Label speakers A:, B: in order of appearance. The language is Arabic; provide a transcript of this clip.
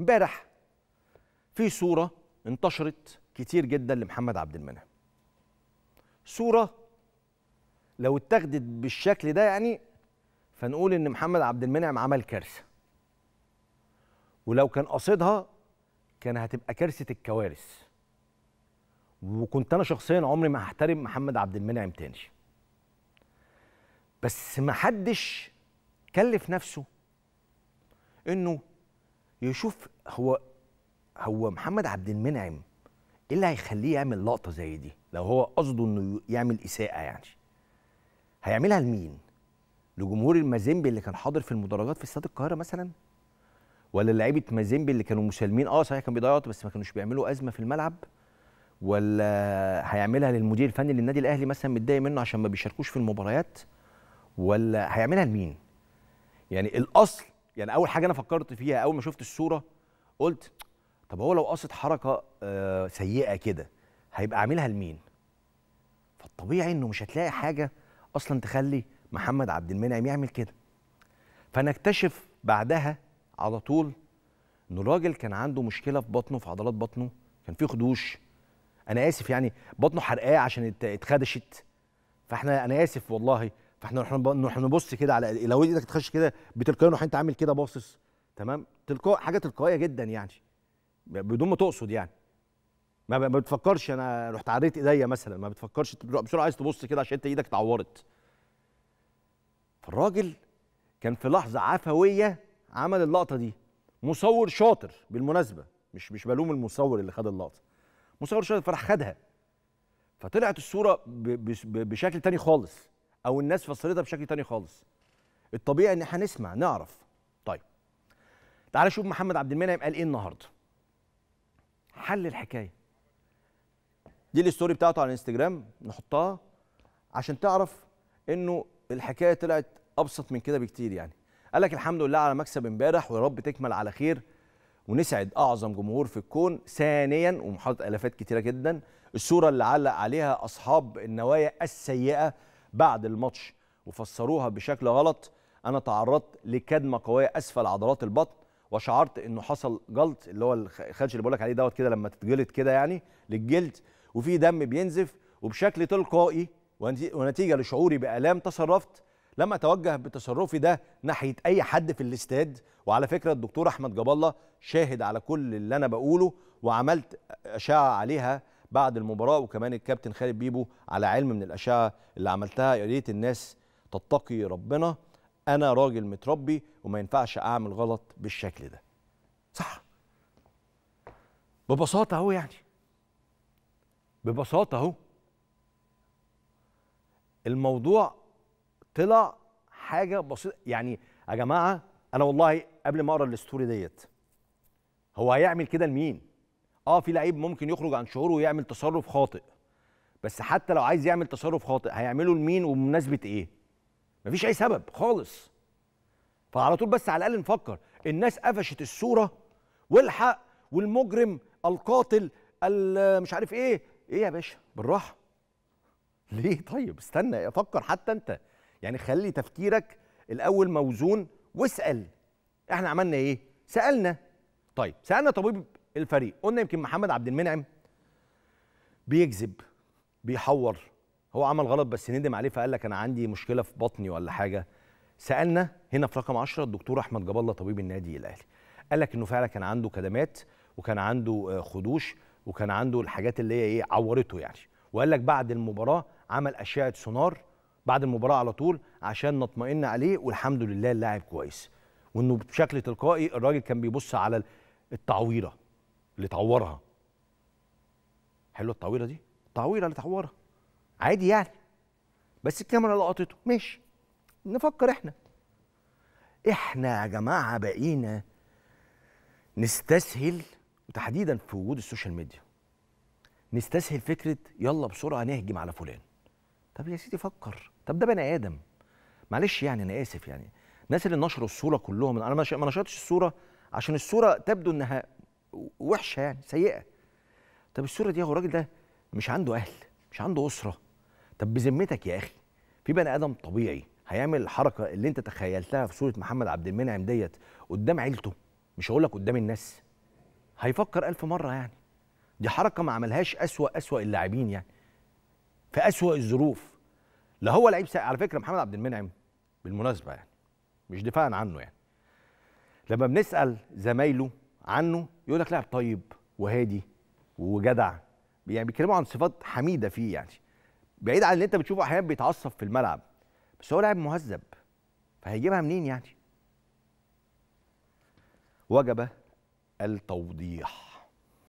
A: امبارح في صورة انتشرت كتير جدا لمحمد عبد المنعم صورة لو اتخذت بالشكل ده يعني فنقول ان محمد عبد المنعم عمل كارثة ولو كان قصدها كان هتبقى كارثة الكوارث وكنت انا شخصيا عمري ما هحترم محمد عبد المنعم تاني بس محدش كلف نفسه انه يشوف هو هو محمد عبد المنعم ايه اللي هيخليه يعمل لقطه زي دي لو هو قصده انه يعمل اساءه يعني هيعملها لمين لجمهور المازيمبي اللي كان حاضر في المدرجات في استاد القاهره مثلا ولا لعيبه مازيمبي اللي كانوا مسالمين اه صحيح كان بيضيعوا وقت بس ما كانوش بيعملوا ازمه في الملعب ولا هيعملها للمدير الفني للنادي الاهلي مثلا متضايق منه عشان ما بيشاركوش في المباريات ولا هيعملها لمين يعني الاصل يعني اول حاجه انا فكرت فيها اول ما شفت الصوره قلت طب هو لو قصد حركه آه، سيئه كده هيبقى عاملها لمين فالطبيعي انه مش هتلاقي حاجه اصلا تخلي محمد عبد المنعم يعمل كده فنكتشف بعدها على طول ان الراجل كان عنده مشكله في بطنه في عضلات بطنه كان فيه خدوش انا اسف يعني بطنه حرقاه عشان اتخدشت فاحنا انا اسف والله فاحنا نروح نبص كده على لو ايدك تخش كده بتلقائيه نروح انت عامل كده باصص تمام تلقاء حاجه تلقائيه جدا يعني بدون ما تقصد يعني ما بتفكرش انا رحت عريت ايديا مثلا ما بتفكرش بسرعه عايز تبص كده عشان انت ايدك اتعورت فالراجل كان في لحظه عفويه عمل اللقطه دي مصور شاطر بالمناسبه مش مش بلوم المصور اللي خد اللقطه مصور شاطر فراح خدها فطلعت الصوره بشكل تاني خالص او الناس فسرتها بشكل تاني خالص الطبيعي ان احنا نسمع نعرف طيب تعال شوف محمد عبد المنعم قال ايه النهارده حل الحكايه دي الستوري بتاعته على الانستجرام نحطها عشان تعرف انه الحكايه طلعت ابسط من كده بكتير يعني قال لك الحمد لله على مكسب امبارح ويا رب تكمل على خير ونسعد اعظم جمهور في الكون ثانيا ومحاطه الافات كتيره جدا الصوره اللي علق عليها اصحاب النوايا السيئه بعد الماتش وفسروها بشكل غلط انا تعرضت لكدمه قويه اسفل عضلات البطن وشعرت انه حصل جلط اللي هو الخدش اللي بقول لك عليه دوت كده لما تتجلط كده يعني للجلد وفي دم بينزف وبشكل تلقائي ونتيجه لشعوري بالام تصرفت لما اتوجه بتصرفي ده ناحيه اي حد في الاستاد وعلى فكره الدكتور احمد جاب الله شاهد على كل اللي انا بقوله وعملت اشعه عليها بعد المباراه وكمان الكابتن خالد بيبو على علم من الاشعه اللي عملتها يا ريت الناس تتقي ربنا انا راجل متربي وما ينفعش اعمل غلط بالشكل ده صح ببساطه اهو يعني ببساطه اهو الموضوع طلع حاجه بسيطه يعني يا جماعه انا والله قبل ما اقرا الاستوري ديت هو هيعمل كده لمين اه في لعيب ممكن يخرج عن شعوره ويعمل تصرف خاطئ بس حتى لو عايز يعمل تصرف خاطئ هيعمله لمين وبمناسبه ايه مفيش اي سبب خالص فعلى طول بس على الاقل نفكر الناس قفشت الصوره والحق والمجرم القاتل مش عارف ايه ايه يا باشا بالراحه ليه طيب استنى افكر حتى انت يعني خلي تفكيرك الاول موزون واسال احنا عملنا ايه سالنا طيب سالنا طبيب الفريق قلنا يمكن محمد عبد المنعم بيكذب بيحور هو عمل غلط بس ندم عليه فقال لك انا عندي مشكله في بطني ولا حاجه سالنا هنا في رقم 10 الدكتور احمد جاب الله طبيب النادي الاهلي قال لك انه فعلا كان عنده كدمات وكان عنده آه، خدوش وكان عنده الحاجات اللي هي ايه عورته يعني وقال لك بعد المباراه عمل اشعه سونار بعد المباراه على طول عشان نطمئن عليه والحمد لله اللاعب كويس وانه بشكل تلقائي الراجل كان بيبص على التعويره اللي تعورها حلوه التعويره دي التعويره اللي تعورها عادي يعني بس الكاميرا لقطته ماشي نفكر احنا احنا يا جماعه بقينا نستسهل وتحديدا في وجود السوشيال ميديا نستسهل فكره يلا بسرعه نهجم على فلان طب يا سيدي فكر طب ده بني ادم معلش يعني انا اسف يعني الناس اللي نشروا الصوره كلهم انا ما نشرتش الصوره عشان الصوره تبدو انها وحشه يعني سيئه طب الصوره دي هو الراجل ده مش عنده اهل مش عنده اسره طب بذمتك يا اخي في بني ادم طبيعي هيعمل الحركه اللي انت تخيلتها في صوره محمد عبد المنعم ديت قدام عيلته مش هقول لك قدام الناس هيفكر ألف مره يعني دي حركه ما عملهاش اسوا اسوا اللاعبين يعني في اسوا الظروف لا هو لعيب على فكره محمد عبد المنعم بالمناسبه يعني مش دفاعا عنه يعني لما بنسال زمايله عنه يقول لك لاعب طيب وهادي وجدع يعني بيتكلموا عن صفات حميده فيه يعني بعيد عن اللي انت بتشوفه احيانا بيتعصب في الملعب بس هو لاعب مهذب فهيجيبها منين يعني وجب التوضيح